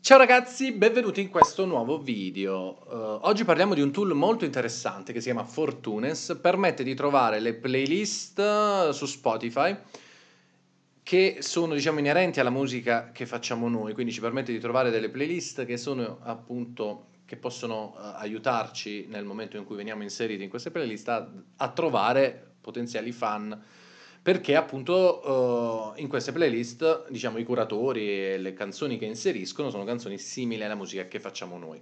Ciao ragazzi, benvenuti in questo nuovo video. Uh, oggi parliamo di un tool molto interessante che si chiama Fortunes, permette di trovare le playlist eh, su Spotify che sono diciamo inerenti alla musica che facciamo noi, quindi ci permette di trovare delle playlist che sono appunto che possono uh, aiutarci nel momento in cui veniamo inseriti in queste playlist a, a trovare potenziali fan perché appunto uh, in queste playlist, diciamo, i curatori e le canzoni che inseriscono sono canzoni simili alla musica che facciamo noi.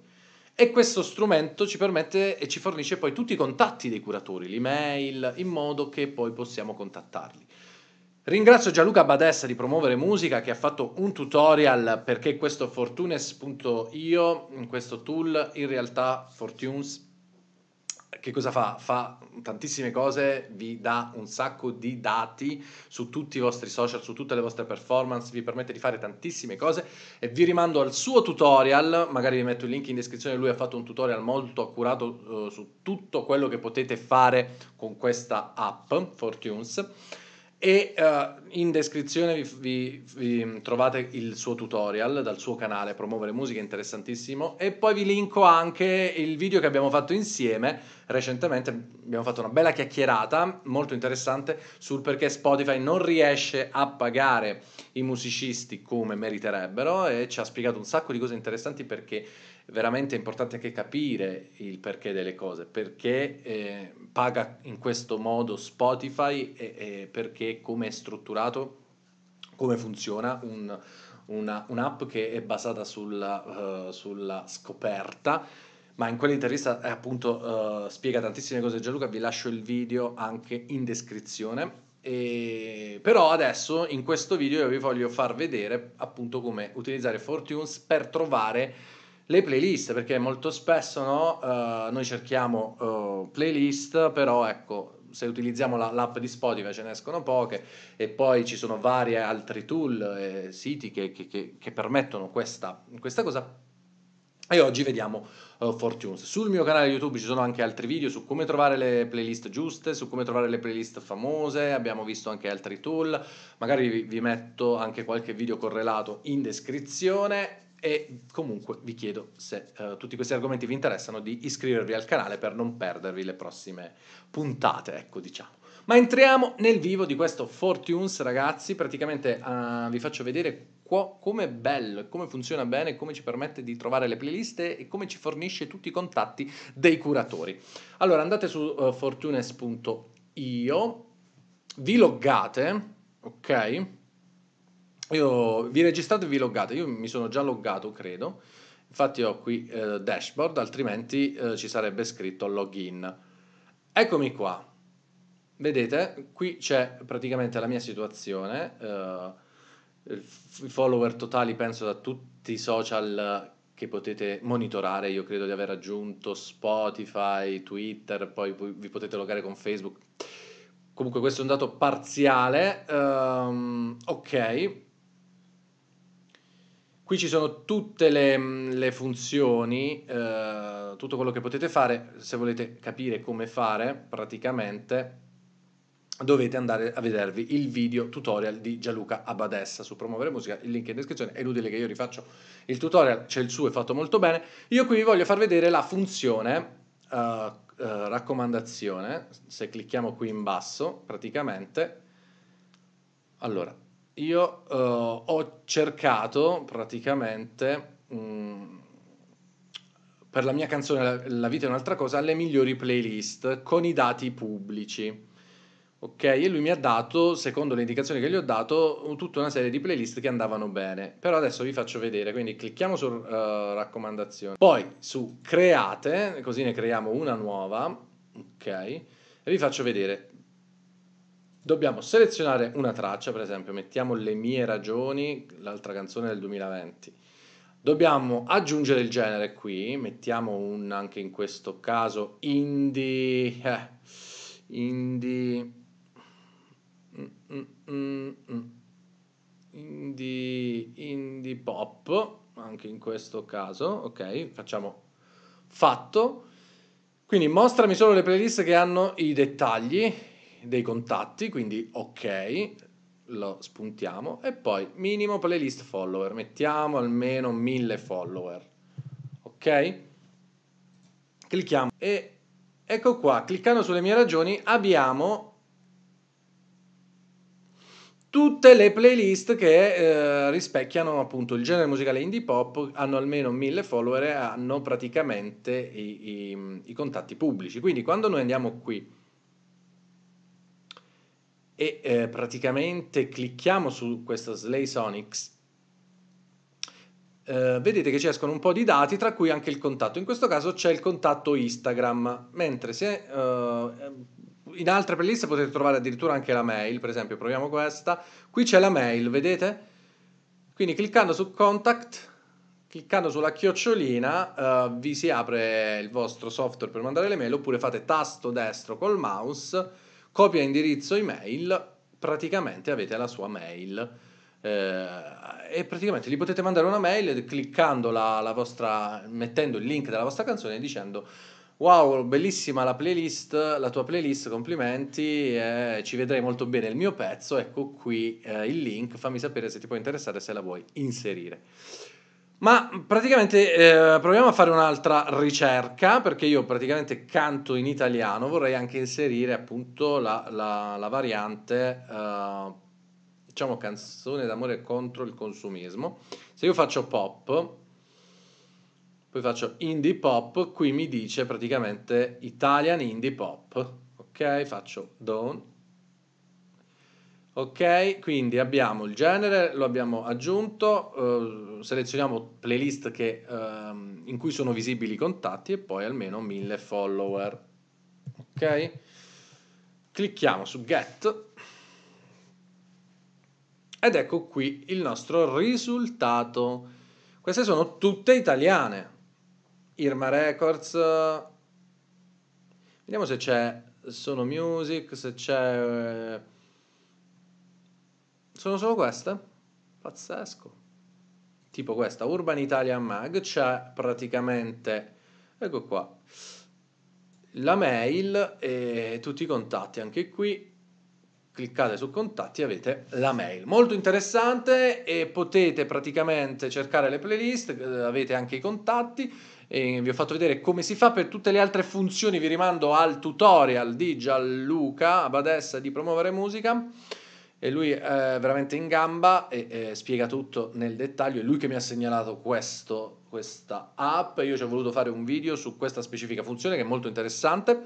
E questo strumento ci permette e ci fornisce poi tutti i contatti dei curatori, l'email, in modo che poi possiamo contattarli. Ringrazio Gianluca Badessa di Promuovere Musica che ha fatto un tutorial perché questo Fortunes.io, questo tool, in realtà Fortunes.io, che cosa fa? Fa tantissime cose, vi dà un sacco di dati su tutti i vostri social, su tutte le vostre performance, vi permette di fare tantissime cose e vi rimando al suo tutorial, magari vi metto il link in descrizione, lui ha fatto un tutorial molto accurato eh, su tutto quello che potete fare con questa app, Fortunes e uh, in descrizione vi, vi, vi, mm, trovate il suo tutorial dal suo canale Promuovere Musica, interessantissimo. E poi vi linko anche il video che abbiamo fatto insieme recentemente. Abbiamo fatto una bella chiacchierata molto interessante sul perché Spotify non riesce a pagare i musicisti come meriterebbero e ci ha spiegato un sacco di cose interessanti perché veramente è importante anche capire il perché delle cose, perché eh, paga in questo modo Spotify e, e perché come è strutturato, come funziona un, una, un'app che è basata sulla, uh, sulla scoperta. Ma in quell'intervista eh, appunto uh, spiega tantissime cose Gianluca, vi lascio il video anche in descrizione. E... Però adesso in questo video io vi voglio far vedere appunto come utilizzare Fortunes per trovare le playlist, perché molto spesso no, uh, noi cerchiamo uh, playlist, però ecco, se utilizziamo la, l'app di Spotify ce ne escono poche e poi ci sono vari altri tool e siti che, che, che permettono questa, questa, cosa. E oggi vediamo uh, Fortunes. Sul mio canale YouTube ci sono anche altri video su come trovare le playlist giuste, su come trovare le playlist famose, abbiamo visto anche altri tool, magari vi, vi metto anche qualche video correlato in descrizione e comunque vi chiedo se uh, tutti questi argomenti vi interessano di iscrivervi al canale per non perdervi le prossime puntate, ecco diciamo. Ma entriamo nel vivo di questo Fortunes ragazzi, praticamente uh, vi faccio vedere come è bello, come funziona bene, come ci permette di trovare le playlist e come ci fornisce tutti i contatti dei curatori. Allora andate su uh, eh, fortunes.io, vi loggate, ok? Io vi registrate e vi loggate, io mi sono già loggato credo, infatti ho qui eh, dashboard, altrimenti eh, ci sarebbe scritto login. Eccomi qua, vedete qui c'è praticamente la mia situazione, eh, i follower totali penso da tutti i social che potete monitorare, io credo di aver aggiunto Spotify, Twitter, poi vi potete loggare con Facebook. Comunque questo è un dato parziale, um, ok, Qui ci sono tutte le, le funzioni, eh, tutto quello che potete fare, se volete capire come fare praticamente dovete andare a vedervi il video tutorial di Gianluca Abadessa su Promuovere Musica, il link è in descrizione, è inutile che io rifaccio il tutorial, c'è il suo, è fatto molto bene. Io qui vi voglio far vedere la funzione eh, eh, raccomandazione, se clicchiamo qui in basso praticamente, allora io uh, ho cercato praticamente mh, mm, per la mia canzone La vita è un'altra cosa le migliori playlist con i dati pubblici. Ok, e lui mi ha dato, secondo le indicazioni che gli ho dato, tutta una serie di playlist che andavano bene. Però adesso vi faccio vedere, quindi clicchiamo su uh, raccomandazioni. Poi su create, così ne creiamo una nuova. Ok, e vi faccio vedere dobbiamo selezionare una traccia, per esempio mettiamo Le mie ragioni, l'altra canzone del 2020. Dobbiamo aggiungere il genere qui, mettiamo un, anche in questo caso indie, eh, indie, mm, mm, mm, mm, indie, indie pop, anche in questo caso, ok, facciamo fatto. Quindi mostrami solo le playlist che hanno i dettagli dei contatti, quindi ok, lo spuntiamo e poi minimo playlist follower, mettiamo almeno 1000 follower. Ok? Clicchiamo e ecco qua, cliccando sulle mie ragioni abbiamo tutte le playlist che eh, rispecchiano appunto il genere musicale indie pop, hanno almeno 1000 follower e hanno praticamente i, i, i contatti pubblici. Quindi quando noi andiamo qui e eh, praticamente clicchiamo su questa Slay Sonics eh, vedete che ci escono un po' di dati, tra cui anche il contatto. In questo caso c'è il contatto Instagram, mentre se eh, in altre playlist potete trovare addirittura anche la mail, per esempio proviamo questa, qui c'è la mail, vedete? Quindi cliccando su contact, cliccando sulla chiocciolina uh, vi si apre il vostro software per mandare le mail oppure fate tasto destro col mouse Copia indirizzo email, praticamente avete la sua mail. Eh, e praticamente gli potete mandare una mail cliccando la, la vostra, mettendo il link della vostra canzone e dicendo Wow, bellissima la playlist, la tua playlist, complimenti, eh, ci vedrai molto bene il mio pezzo, ecco qui eh, il link, fammi sapere se ti può interessare se la vuoi inserire. Ma praticamente eh, proviamo a fare un'altra ricerca, perché io praticamente canto in italiano, vorrei anche inserire appunto la, la, la variante, eh, diciamo, canzone d'amore contro il consumismo. Se io faccio pop, poi faccio indie pop, qui mi dice praticamente Italian indie pop, ok? Faccio down, Ok, quindi abbiamo il genere, lo abbiamo aggiunto, eh, selezioniamo playlist che, eh, in cui sono visibili i contatti e poi almeno 1000 follower. Ok, clicchiamo su Get ed ecco qui il nostro risultato. Queste sono tutte italiane. Irma Records. Vediamo se c'è Sono Music, se c'è... Eh, sono solo queste? Pazzesco. Tipo questa, Urban Italian Mag, c'è praticamente, ecco qua, la mail e tutti i contatti anche qui. Cliccate su contatti e avete la mail. Molto interessante e potete praticamente cercare le playlist, eh, avete anche i contatti. E vi ho fatto vedere come si fa per tutte le altre funzioni, vi rimando al tutorial di Gianluca Abadessa di Promuovere Musica e lui è veramente in gamba e, e spiega tutto nel dettaglio. È lui che mi ha segnalato questo, questa app. Io ci ho voluto fare un video su questa specifica funzione che è molto interessante.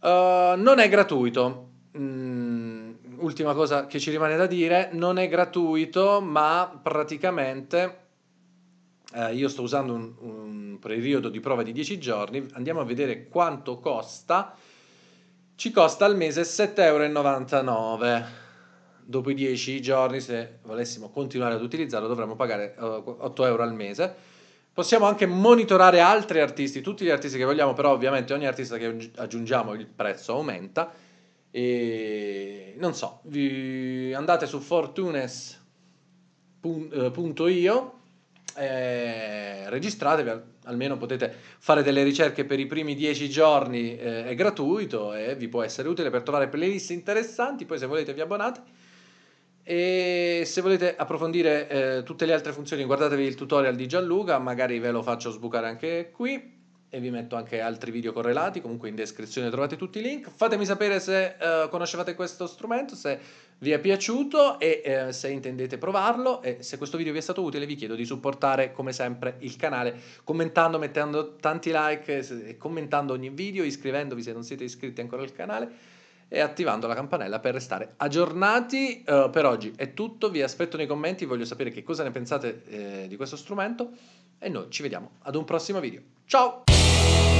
Uh, non è gratuito. Mm, ultima cosa che ci rimane da dire: non è gratuito, ma praticamente eh, io sto usando un, un periodo di prova di 10 giorni. Andiamo a vedere quanto costa ci costa al mese 7,99 euro. Dopo i 10 giorni, se volessimo continuare ad utilizzarlo, dovremmo pagare 8 eh, euro al mese. Possiamo anche monitorare altri artisti, tutti gli artisti che vogliamo, però ovviamente ogni artista che aggiungiamo il prezzo aumenta. E non so, andate su fortunes.io eh, eh, registratevi, al, almeno potete fare delle ricerche per i primi dieci giorni, eh, è gratuito e vi può essere utile per trovare playlist interessanti, poi se volete vi abbonate e se volete approfondire eh, tutte le altre funzioni guardatevi il tutorial di Gianluca, magari ve lo faccio sbucare anche qui e vi metto anche altri video correlati, comunque in descrizione trovate tutti i link. Fatemi sapere se eh, conoscevate questo strumento, se vi è piaciuto e eh, se intendete provarlo e se questo video vi è stato utile vi chiedo di supportare come sempre il canale commentando, mettendo tanti like e commentando ogni video, iscrivendovi se non siete iscritti ancora al canale e attivando la campanella per restare aggiornati. Uh, per oggi è tutto, vi aspetto nei commenti, voglio sapere che cosa ne pensate eh, di questo strumento e noi ci vediamo ad un prossimo video. Ciao! Bye.